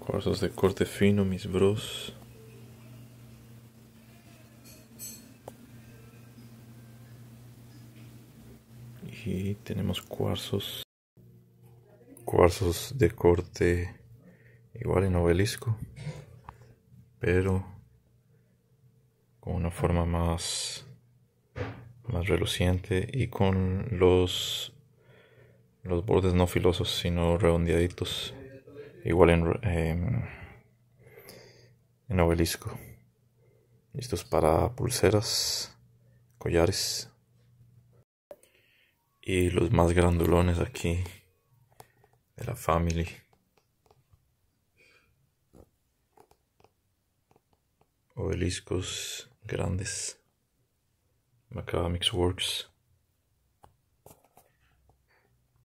Cuarzos de corte fino, mis bros. Y tenemos cuarzos. Cuarzos de corte igual en obelisco. Pero con una forma más más reluciente y con los los bordes no filosos sino redondeaditos igual en, em, en obelisco. estos para pulseras, collares. Y los más grandulones aquí de la family. Obeliscos grandes. Macadamics Works.